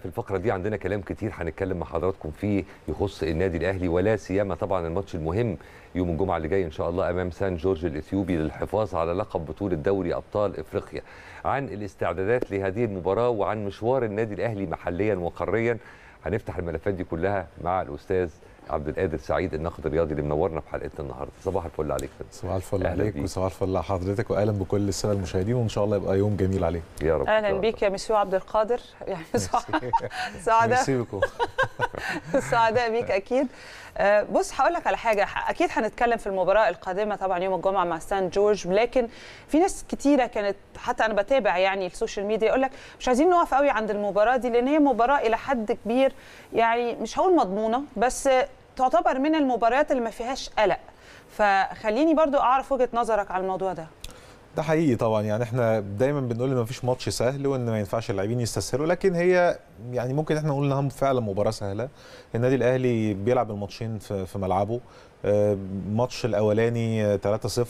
في الفقره دي عندنا كلام كتير هنتكلم مع حضراتكم فيه يخص النادي الاهلي ولا سيما طبعا الماتش المهم يوم الجمعه اللي جاي ان شاء الله امام سان جورج الاثيوبي للحفاظ على لقب بطوله دوري ابطال افريقيا عن الاستعدادات لهذه المباراه وعن مشوار النادي الاهلي محليا وقاريا هنفتح الملفات دي كلها مع الاستاذ عبد القادر سعيد الناقد الرياضي اللي منورنا في حلقه النهارده صباح الفل عليك فندم صباح الفل عليك وصباح الفل على حضرتك واهلا بكل الساده المشاهدين وان شاء الله يبقى يوم جميل عليك يا رب اهلا بيك يا مسيو عبد القادر يعني سعداء سعداء بيك اكيد آه، بص هقول لك على حاجه اكيد هنتكلم في المباراه القادمه طبعا يوم الجمعه مع سان جورج لكن في ناس كتيره كانت حتى انا بتابع يعني السوشيال ميديا يقول لك مش عايزين نقف قوي عند المباراه دي لان هي مباراه الى حد كبير يعني مش هقول مضمونه بس تعتبر من المباريات اللي ما فيهاش قلق فخليني برضو اعرف وجهه نظرك على الموضوع ده ده حقيقي طبعا يعني احنا دايما بنقول ان مفيش ماتش سهل وان ما ينفعش اللاعبين يستسهلوا لكن هي يعني ممكن احنا نقول انها فعلا مباراه سهله النادي الاهلي بيلعب الماتشين في ملعبه الماتش آه، الاولاني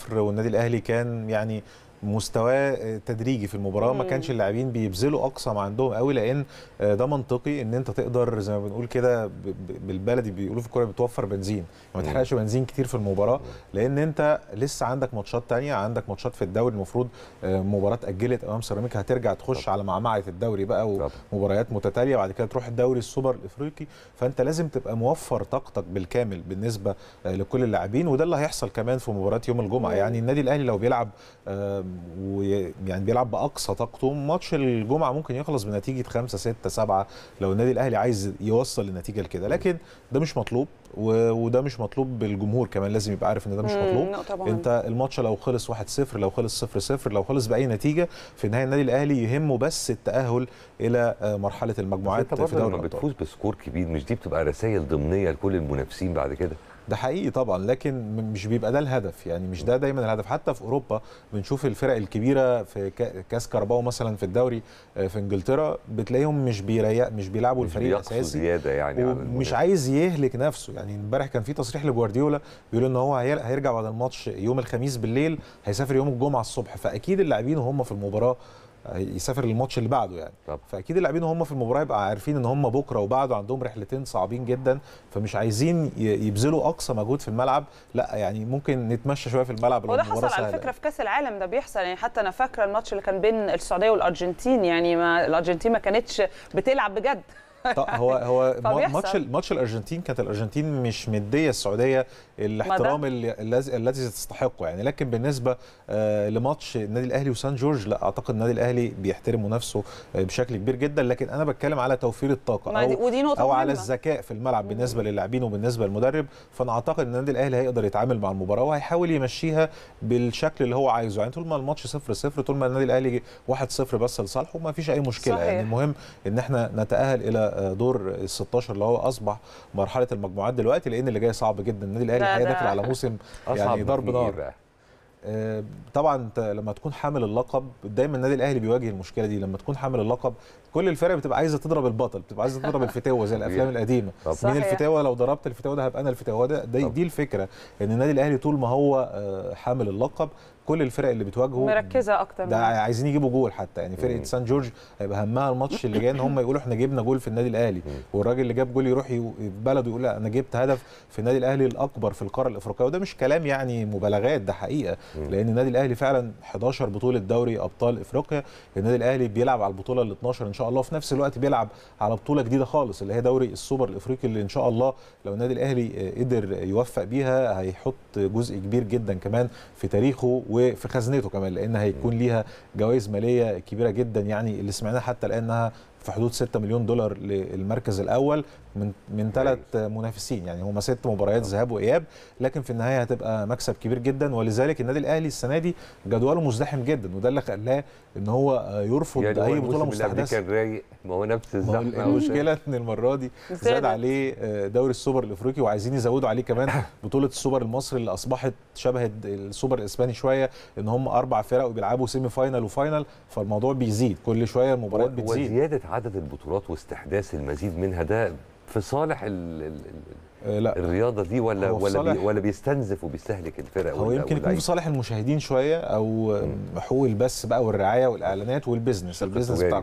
3-0 والنادي الاهلي كان يعني مستواه آه، تدريجي في المباراه ما كانش اللاعبين بيبذلوا اقصى ما عندهم قوي لان آه، ده منطقي ان انت تقدر زي ما بنقول كده بالبلدي بيقولوا في الكوره بتوفر بنزين ما تحرقش بنزين كتير في المباراه لان انت لسه عندك ماتشات تانية عندك ماتشات في الدوري المفروض آه، مباراه اتاجلت امام سيراميكا هترجع تخش على معمعه الدوري بقى ومباريات متتاليه بعد كده تروح الدوري السوبر الافريقي فانت لازم تبقى موفر طاقتك بالكامل بالنسبه لكل اللاعبين وده اللي هيحصل كمان في مباراه يوم الجمعه يعني النادي الاهلي لو بيلعب ويعني بيلعب باقصى طاقته ماتش الجمعه ممكن يخلص بنتيجه 5 6 7 لو النادي الاهلي عايز يوصل النتيجه لكده لكن ده مش مطلوب وده مش مطلوب بالجمهور كمان لازم يبقى عارف ان ده مش مطلوب انت الماتش لو خلص 1-0 لو خلص 0-0 لو خلص باي نتيجه في النهايه النادي الاهلي يهمه بس التاهل الى آه، مرحله المجموعات في دوري الابطال بتفوز بسكور كبير مش دي بتبقى رسائل ضمنيه لكل المنافسين بعد كده ده حقيقي طبعا لكن مش بيبقى ده الهدف يعني مش ده دايما الهدف حتى في اوروبا بنشوف الفرق الكبيره في كاس كارباو مثلا في الدوري آه، في انجلترا بتلاقيهم مش بيريق مش بيلعبوا مش الفريق الاساسي زياده يعني ومش عايز يهلك نفسه يعني امبارح كان في تصريح لجوارديولا بيقول ان هو هيرجع بعد الماتش يوم الخميس بالليل هيسافر يوم الجمعه الصبح فاكيد اللاعبين وهم في المباراه يسافر للماتش اللي بعده يعني طبعا. فاكيد اللاعبين هم في المباراه يبقى عارفين ان هم بكره وبعده عندهم رحلتين صعبين جدا فمش عايزين يبذلوا اقصى مجهود في الملعب لا يعني ممكن نتمشى شويه في الملعب وده حصل على فكره يعني. في كاس العالم ده بيحصل يعني حتى انا فاكره الماتش اللي كان بين السعوديه والارجنتين يعني ما الارجنتين ما كانتش بتلعب بجد هو هو ماتش ماتش الارجنتين كانت الارجنتين مش مديه السعوديه الاحترام الذي تستحقه يعني لكن بالنسبه آه، لماتش النادي الاهلي وسان جورج لا اعتقد النادي الاهلي بيحترم نفسه آه، بشكل كبير جدا لكن انا بتكلم على توفير الطاقه او ودي نقطة او على الذكاء في الملعب بالنسبه للاعبين وبالنسبه للمدرب فانا اعتقد ان النادي الاهلي هيقدر يتعامل مع المباراه وهيحاول يمشيها بالشكل اللي هو عايزه يعني طول ما الماتش 0 0 طول ما النادي الاهلي 1 0 بس لصالحه ما فيش اي مشكله يعني صحيح. يعني المهم ان احنا نتاهل الى دور ال 16 اللي هو اصبح مرحله المجموعات دلوقتي لان اللي جاي صعب جدا النادي الاهلي الحقيقه داخل على موسم يعني ضرب نار آه، طبعا انت لما تكون حامل اللقب دايما النادي الاهلي بيواجه المشكله دي لما تكون حامل اللقب كل الفرق بتبقى عايزه تضرب البطل بتبقى عايزه تضرب الفتاوه زي الافلام القديمه مين الفتاوه لو ضربت الفتاوه ده هبقى انا الفتاوه ده دي, دي الفكره ان النادي الاهلي طول ما هو آه، حامل اللقب كل الفرق اللي بتواجهه مركزه اكتر ده عايزين يجيبوا جول حتى يعني فرقه سان جورج هيبقى همها الماتش اللي جاي ان هم يقولوا احنا جبنا جول في النادي الاهلي والراجل اللي جاب جول يروح في بلده يقول لا انا جبت هدف في النادي الاهلي الاكبر في القاره الافريقيه وده مش كلام يعني مبالغات ده حقيقه لان النادي الاهلي فعلا 11 بطوله دوري ابطال افريقيا النادي الاهلي بيلعب على البطوله ال 12 ان شاء الله وفي نفس الوقت بيلعب على بطوله جديده خالص اللي هي دوري السوبر الافريقي اللي ان شاء الله لو النادي الاهلي قدر يوفق بيها هيحط جزء كبير جدا كمان في تاريخه و وفي خزنته كمان لان هيكون ليها جوائز ماليه كبيره جدا يعني اللي سمعناه حتى الان انها في حدود 6 مليون دولار للمركز الاول من من ثلاث منافسين يعني هما ست مباريات آه. ذهاب واياب لكن في النهايه هتبقى مكسب كبير جدا ولذلك النادي الاهلي السنه دي جدوله مزدحم جدا وده اللي خلاه ان هو يرفض يعني اي بطوله مستحدثه كان رايق ما هو نفس الزحمه المشكله ان المره دي زاد عليه آه، دوري السوبر الافريقي وعايزين يزودوا عليه كمان بطوله السوبر المصري اللي اصبحت شبه السوبر الاسباني شويه ان هم اربع فرق وبيلعبوا سيمي فاينل وفاينل فالموضوع بيزيد كل شويه المباريات بتزيد وزياده عدد البطولات واستحداث المزيد منها ده في صالح الـ الـ آه، لا الرياضه دي ولا ولا بي ولا بيستنزف وبيستهلك الفرق هو يمكن يكون في صالح المشاهدين شويه او حقوق البث بقى والرعايه والاعلانات والبزنس البزنس بتاع